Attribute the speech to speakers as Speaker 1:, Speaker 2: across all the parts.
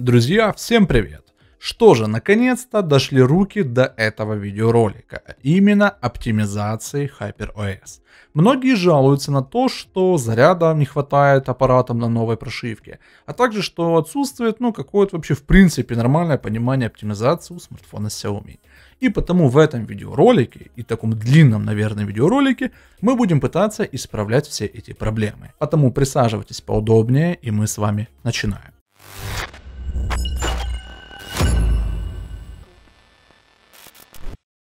Speaker 1: Друзья, всем привет! Что же, наконец-то дошли руки до этого видеоролика, а именно оптимизации HyperOS. Многие жалуются на то, что заряда не хватает аппаратам на новой прошивке, а также что отсутствует ну какое-то вообще в принципе нормальное понимание оптимизации у смартфона Xiaomi. И потому в этом видеоролике, и таком длинном, наверное, видеоролике, мы будем пытаться исправлять все эти проблемы. Потому присаживайтесь поудобнее, и мы с вами начинаем.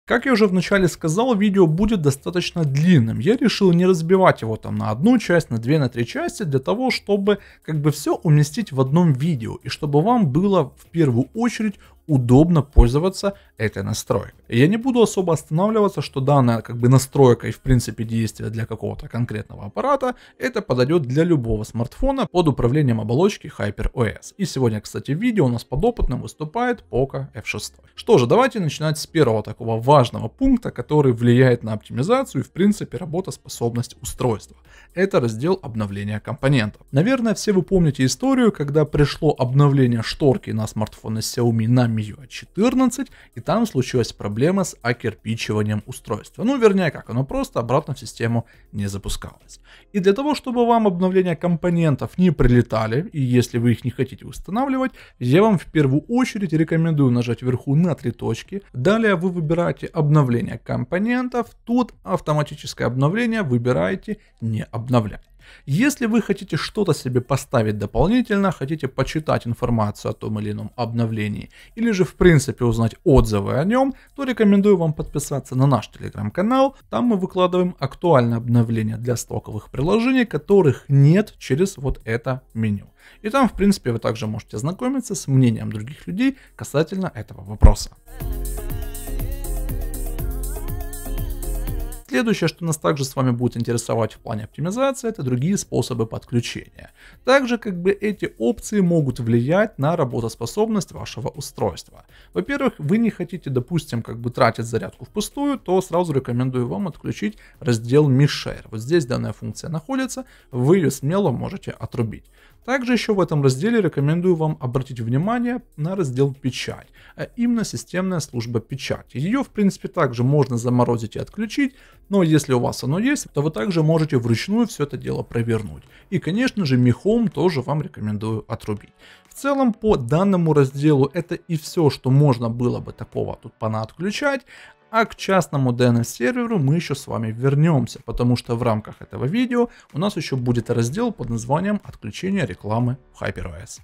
Speaker 1: Как я уже вначале сказал, видео будет достаточно длинным. Я решил не разбивать его там на одну часть, на две, на три части, для того, чтобы как бы все уместить в одном видео. И чтобы вам было в первую очередь удобно пользоваться этой настройкой. Я не буду особо останавливаться, что данная как бы настройка и в принципе действие для какого-то конкретного аппарата, это подойдет для любого смартфона под управлением оболочки HyperOS. И сегодня, кстати, в видео у нас подопытным выступает Poco F6. Что же, давайте начинать с первого такого важного пункта, который влияет на оптимизацию и в принципе работоспособность устройства. Это раздел обновления компонентов. Наверное, все вы помните историю, когда пришло обновление шторки на смартфоны Xiaomi на MIUI 14 и там случилась проблема с окирпичиванием устройства. Ну, вернее как, оно просто обратно в систему не запускалось. И для того, чтобы вам обновления компонентов не прилетали, и если вы их не хотите устанавливать, я вам в первую очередь рекомендую нажать вверху на три точки. Далее вы выбираете обновление компонентов, тут автоматическое обновление выбираете не обновлять. Если вы хотите что-то себе поставить дополнительно, хотите почитать информацию о том или ином обновлении, или же в принципе узнать отзывы о нем, то рекомендую вам подписаться на наш телеграм-канал. Там мы выкладываем актуальные обновления для стоковых приложений, которых нет через вот это меню. И там, в принципе, вы также можете ознакомиться с мнением других людей касательно этого вопроса. Следующее, что нас также с вами будет интересовать в плане оптимизации, это другие способы подключения. Также как бы эти опции могут влиять на работоспособность вашего устройства. Во-первых, вы не хотите, допустим, как бы тратить зарядку впустую, то сразу рекомендую вам отключить раздел MiShare. Вот здесь данная функция находится, вы ее смело можете отрубить. Также еще в этом разделе рекомендую вам обратить внимание на раздел «Печать», а именно системная служба печати. Ее, в принципе, также можно заморозить и отключить, но если у вас оно есть, то вы также можете вручную все это дело провернуть. И конечно же мехом тоже вам рекомендую отрубить. В целом по данному разделу это и все, что можно было бы такого тут понаотключать. А к частному DNS серверу мы еще с вами вернемся, потому что в рамках этого видео у нас еще будет раздел под названием «Отключение рекламы в HyperOS».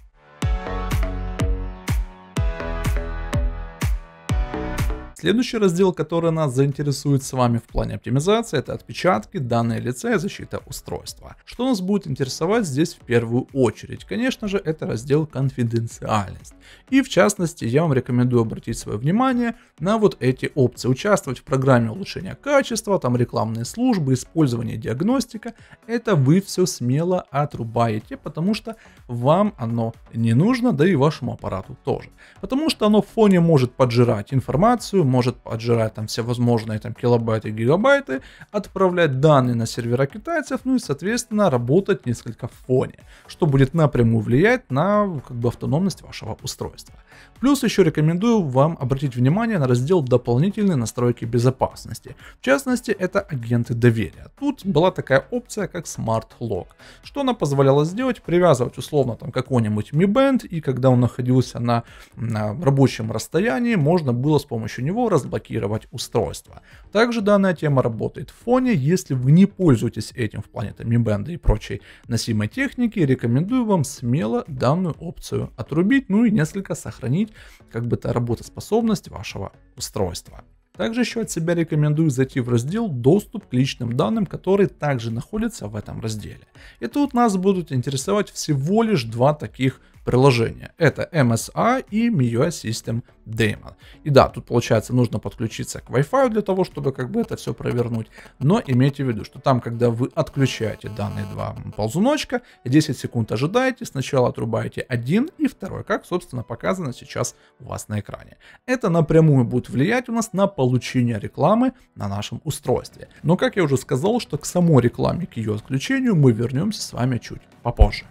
Speaker 1: Следующий раздел, который нас заинтересует с вами в плане оптимизации, это отпечатки, данные лица и защита устройства. Что нас будет интересовать здесь в первую очередь? Конечно же, это раздел конфиденциальность. И в частности, я вам рекомендую обратить свое внимание на вот эти опции. Участвовать в программе улучшения качества, там рекламные службы, использование диагностика. Это вы все смело отрубаете, потому что вам оно не нужно, да и вашему аппарату тоже. Потому что оно в фоне может поджирать информацию, может отжирать там всевозможные там килобайты, гигабайты, отправлять данные на сервера китайцев, ну и, соответственно, работать несколько в фоне, что будет напрямую влиять на как бы автономность вашего устройства. Плюс еще рекомендую вам обратить внимание на раздел «Дополнительные настройки безопасности». В частности, это агенты доверия. Тут была такая опция, как Smart Lock, что она позволяла сделать, привязывать условно там какой-нибудь Mi Band, и когда он находился на, на рабочем расстоянии, можно было с помощью него разблокировать устройство. Также данная тема работает в фоне, если вы не пользуетесь этим в плане Mi Band и прочей носимой техники, рекомендую вам смело данную опцию отрубить, ну и несколько сохранить как бы то работоспособность вашего устройства. Также еще от себя рекомендую зайти в раздел «Доступ к личным данным», который также находится в этом разделе. И тут нас будут интересовать всего лишь два таких приложения. Это MSA и MIUI System Daemon. И да, тут получается нужно подключиться к Wi-Fi для того, чтобы как бы это все провернуть. Но имейте в виду, что там, когда вы отключаете данные два ползуночка, 10 секунд ожидаете, сначала отрубаете один и второй, как собственно показано сейчас у вас на экране. Это напрямую будет влиять у нас на получение рекламы на нашем устройстве. Но как я уже сказал, что к самой рекламе, к ее отключению мы вернемся с вами чуть попозже.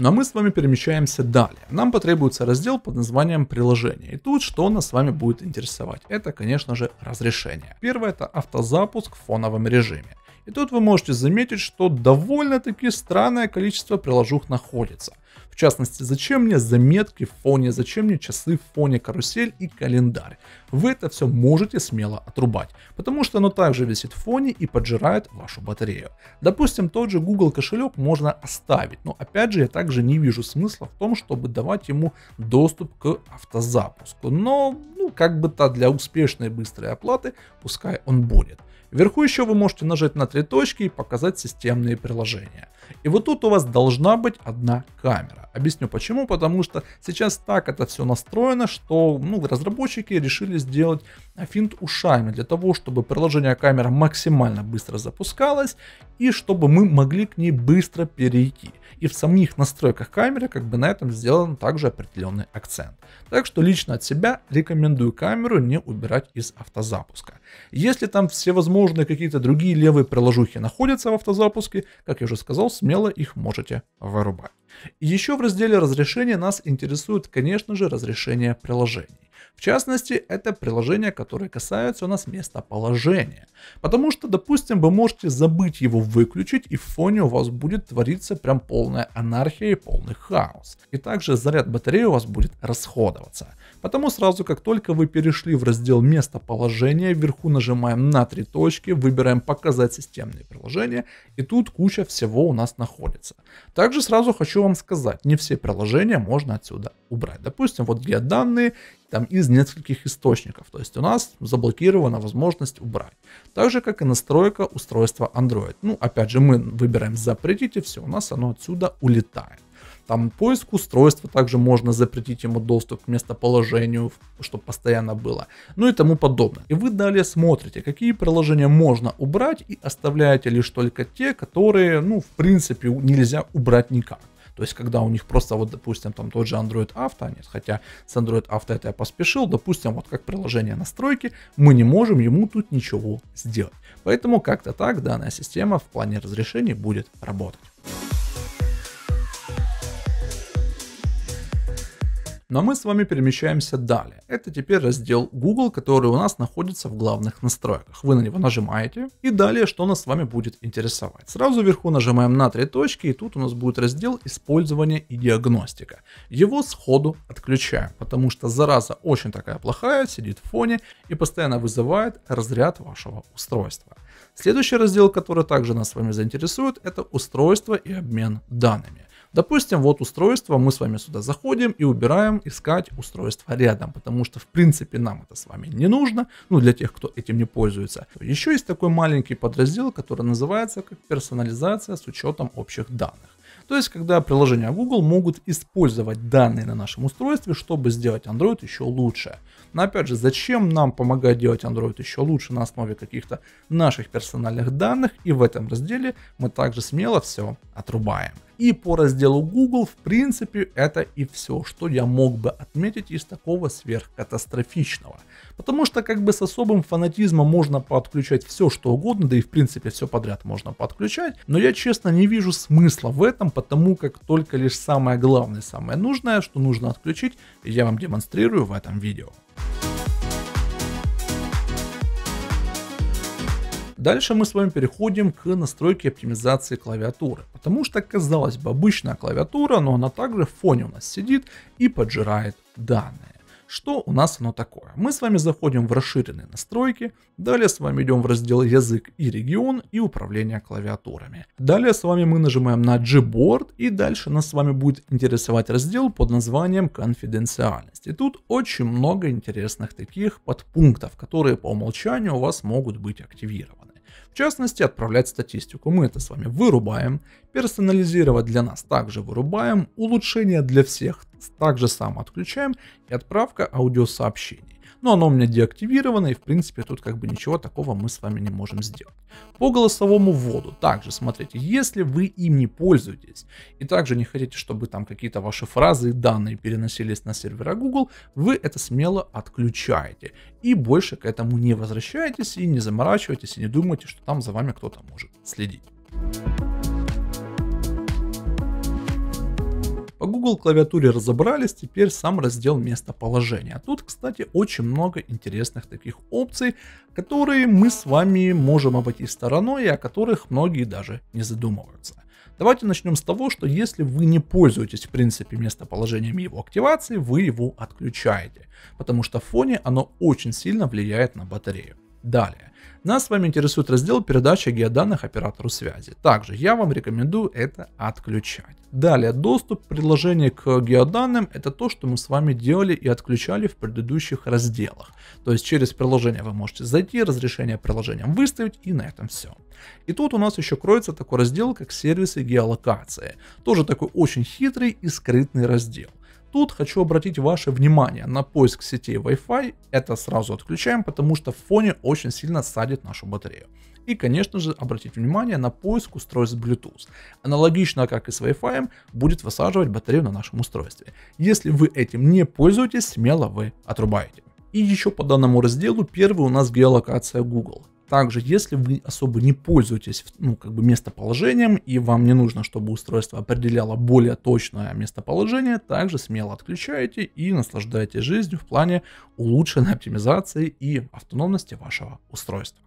Speaker 1: Ну а мы с вами перемещаемся далее. Нам потребуется раздел под названием «Приложение». И тут что нас с вами будет интересовать? Это, конечно же, разрешение. Первое – это автозапуск в фоновом режиме. И тут вы можете заметить, что довольно-таки странное количество приложух находится – в частности, зачем мне заметки в фоне, зачем мне часы в фоне, карусель и календарь. Вы это все можете смело отрубать, потому что оно также висит в фоне и поджирает вашу батарею. Допустим, тот же Google кошелек можно оставить, но опять же я также не вижу смысла в том, чтобы давать ему доступ к автозапуску. Но, ну, как бы то для успешной быстрой оплаты, пускай он будет. Вверху еще вы можете нажать на три точки и показать системные приложения. И вот тут у вас должна быть одна камера камера. Объясню почему, потому что сейчас так это все настроено, что ну, разработчики решили сделать финт ушами для того, чтобы приложение камера максимально быстро запускалось и чтобы мы могли к ней быстро перейти. И в самих настройках камеры как бы на этом сделан также определенный акцент. Так что лично от себя рекомендую камеру не убирать из автозапуска. Если там всевозможные какие-то другие левые приложухи находятся в автозапуске, как я уже сказал, смело их можете вырубать. И еще в разделе разрешения нас интересует, конечно же, разрешение приложений. В частности, это приложения, которые касаются у нас местоположения. Потому что, допустим, вы можете забыть его выключить, и в фоне у вас будет твориться прям полная анархия и полный хаос. И также заряд батареи у вас будет расходоваться. Потому сразу, как только вы перешли в раздел местоположения, вверху нажимаем на три точки, выбираем показать системные приложения, и тут куча всего у нас находится. Также сразу хочу вам сказать, не все приложения можно отсюда убрать. Допустим, вот геоданные, там, из нескольких источников. То есть у нас заблокирована возможность убрать. Так же, как и настройка устройства Android. Ну, опять же, мы выбираем запретить и все, у нас оно отсюда улетает. Там поиск устройства также можно запретить ему доступ к местоположению, чтобы постоянно было, ну и тому подобное. И вы далее смотрите, какие приложения можно убрать и оставляете лишь только те, которые, ну, в принципе, нельзя убрать никак. То есть, когда у них просто вот, допустим, там тот же Android Auto, нет, хотя с Android Auto это я поспешил, допустим, вот как приложение настройки, мы не можем ему тут ничего сделать. Поэтому как-то так данная система в плане разрешений будет работать. Но мы с вами перемещаемся далее. Это теперь раздел Google, который у нас находится в главных настройках. Вы на него нажимаете и далее, что нас с вами будет интересовать. Сразу вверху нажимаем на три точки и тут у нас будет раздел использование и диагностика. Его сходу отключаем, потому что зараза очень такая плохая, сидит в фоне и постоянно вызывает разряд вашего устройства. Следующий раздел, который также нас с вами заинтересует, это устройство и обмен данными. Допустим, вот устройство, мы с вами сюда заходим и убираем искать устройство рядом, потому что в принципе нам это с вами не нужно, ну для тех, кто этим не пользуется. Еще есть такой маленький подраздел, который называется как персонализация с учетом общих данных. То есть, когда приложения Google могут использовать данные на нашем устройстве, чтобы сделать Android еще лучше. Но опять же, зачем нам помогать делать Android еще лучше на основе каких-то наших персональных данных? И в этом разделе мы также смело все отрубаем. И по разделу Google, в принципе, это и все, что я мог бы отметить из такого сверхкатастрофичного. Потому что как бы с особым фанатизмом можно подключать все, что угодно, да и в принципе все подряд можно подключать. Но я честно не вижу смысла в этом, потому как только лишь самое главное, самое нужное, что нужно отключить, я вам демонстрирую в этом видео. Дальше мы с вами переходим к настройке оптимизации клавиатуры. Потому что, казалось бы, обычная клавиатура, но она также в фоне у нас сидит и поджирает данные. Что у нас оно такое? Мы с вами заходим в расширенные настройки, далее с вами идем в раздел язык и регион и управление клавиатурами. Далее с вами мы нажимаем на Gboard и дальше нас с вами будет интересовать раздел под названием конфиденциальность. И тут очень много интересных таких подпунктов, которые по умолчанию у вас могут быть активированы частности отправлять статистику. Мы это с вами вырубаем, персонализировать для нас также вырубаем, улучшение для всех также сам отключаем и отправка аудиосообщений но оно у меня деактивировано, и в принципе тут как бы ничего такого мы с вами не можем сделать. По голосовому вводу также смотрите, если вы им не пользуетесь и также не хотите, чтобы там какие-то ваши фразы и данные переносились на сервера Google, вы это смело отключаете и больше к этому не возвращаетесь и не заморачивайтесь и не думайте, что там за вами кто-то может следить. По Google клавиатуре разобрались, теперь сам раздел местоположения. А тут, кстати, очень много интересных таких опций, которые мы с вами можем обойти стороной и о которых многие даже не задумываются. Давайте начнем с того, что если вы не пользуетесь в принципе местоположением его активации, вы его отключаете, потому что в фоне оно очень сильно влияет на батарею. Далее. Нас с вами интересует раздел передача геоданных оператору связи. Также я вам рекомендую это отключать. Далее, доступ приложения к геоданным – это то, что мы с вами делали и отключали в предыдущих разделах. То есть через приложение вы можете зайти, разрешение приложением выставить и на этом все. И тут у нас еще кроется такой раздел, как сервисы геолокации. Тоже такой очень хитрый и скрытный раздел. Тут хочу обратить ваше внимание на поиск сетей Wi-Fi. Это сразу отключаем, потому что в фоне очень сильно садит нашу батарею. И, конечно же, обратить внимание на поиск устройств Bluetooth. Аналогично, как и с Wi-Fi, будет высаживать батарею на нашем устройстве. Если вы этим не пользуетесь, смело вы отрубаете. И еще по данному разделу первый у нас геолокация Google. Также, если вы особо не пользуетесь ну, как бы местоположением и вам не нужно, чтобы устройство определяло более точное местоположение, также смело отключаете и наслаждаетесь жизнью в плане улучшенной оптимизации и автономности вашего устройства.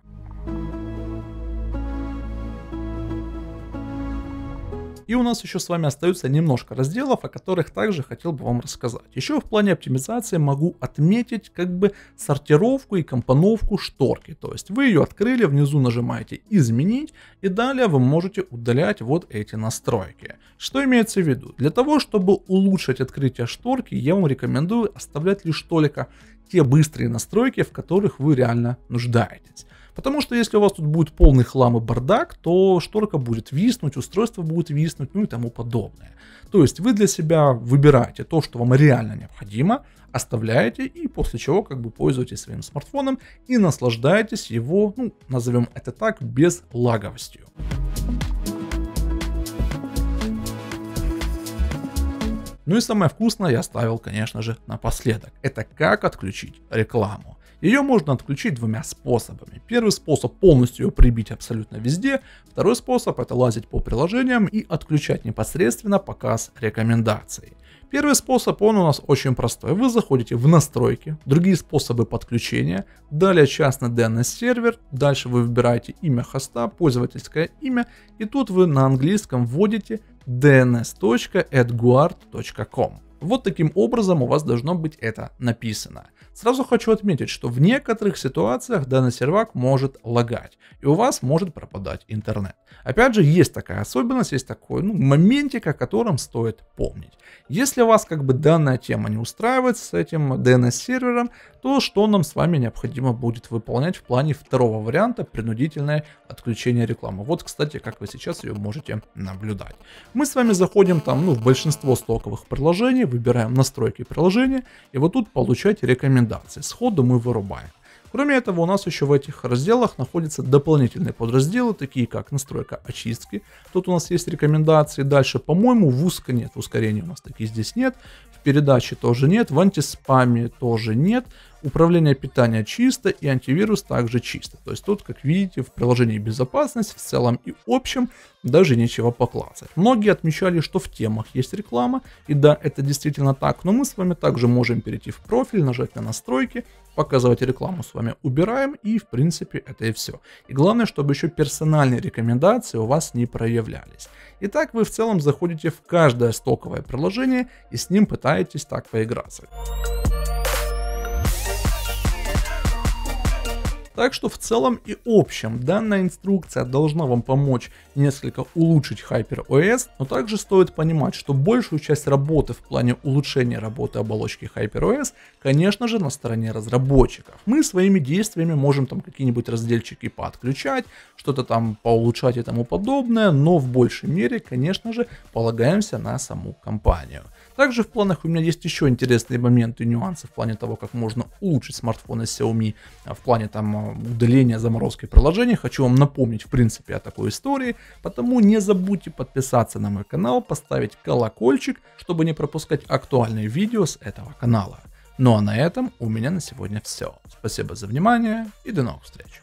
Speaker 1: И у нас еще с вами остаются немножко разделов, о которых также хотел бы вам рассказать. Еще в плане оптимизации могу отметить как бы сортировку и компоновку шторки. То есть вы ее открыли, внизу нажимаете «Изменить» и далее вы можете удалять вот эти настройки. Что имеется в виду? Для того, чтобы улучшить открытие шторки, я вам рекомендую оставлять лишь только те быстрые настройки, в которых вы реально нуждаетесь. Потому что если у вас тут будет полный хлам и бардак, то шторка будет виснуть, устройство будет виснуть, ну и тому подобное. То есть вы для себя выбираете то, что вам реально необходимо, оставляете и после чего как бы пользуетесь своим смартфоном и наслаждаетесь его, ну, назовем это так, без лаговостью. Ну и самое вкусное я оставил, конечно же, напоследок. Это как отключить рекламу. Ее можно отключить двумя способами. Первый способ полностью ее прибить абсолютно везде, второй способ это лазить по приложениям и отключать непосредственно показ рекомендаций. Первый способ, он у нас очень простой. Вы заходите в настройки, другие способы подключения, далее частный DNS-сервер, дальше вы выбираете имя хоста, пользовательское имя, и тут вы на английском вводите dns.edguard.com. Вот таким образом у вас должно быть это написано. Сразу хочу отметить, что в некоторых ситуациях данный сервак может лагать, и у вас может пропадать интернет. Опять же, есть такая особенность, есть такой ну, моментик, о котором стоит помнить. Если вас как бы данная тема не устраивает с этим DNS-сервером, то что нам с вами необходимо будет выполнять в плане второго варианта принудительное отключение рекламы. Вот, кстати, как вы сейчас ее можете наблюдать. Мы с вами заходим там, ну, в большинство стоковых приложений, выбираем настройки приложения и вот тут получать рекомендации. Сходу мы вырубаем. Кроме этого, у нас еще в этих разделах находятся дополнительные подразделы, такие как настройка очистки. Тут у нас есть рекомендации. Дальше, по-моему, вузка нет. Ускорения у нас такие здесь нет. В передаче тоже нет. В антиспаме тоже нет. Управление питания чисто и антивирус также чисто. То есть тут, как видите, в приложении безопасность в целом и общем даже нечего поклацать. Многие отмечали, что в темах есть реклама, и да, это действительно так, но мы с вами также можем перейти в профиль, нажать на настройки, показывать рекламу с вами убираем, и в принципе это и все. И главное, чтобы еще персональные рекомендации у вас не проявлялись. Итак, вы в целом заходите в каждое стоковое приложение и с ним пытаетесь так поиграться. Так что в целом и общем данная инструкция должна вам помочь несколько улучшить HyperOS, но также стоит понимать, что большую часть работы в плане улучшения работы оболочки HyperOS, конечно же, на стороне разработчиков. Мы своими действиями можем там какие-нибудь разделчики подключать, что-то там поулучшать и тому подобное, но в большей мере, конечно же, полагаемся на саму компанию. Также в планах у меня есть еще интересные моменты, нюансы в плане того, как можно улучшить смартфоны Xiaomi, а, в плане там а, удаления заморозки приложений. Хочу вам напомнить, в принципе, о такой истории, потому не забудьте подписаться на мой канал, поставить колокольчик, чтобы не пропускать актуальные видео с этого канала. Ну а на этом у меня на сегодня все. Спасибо за внимание и до новых встреч.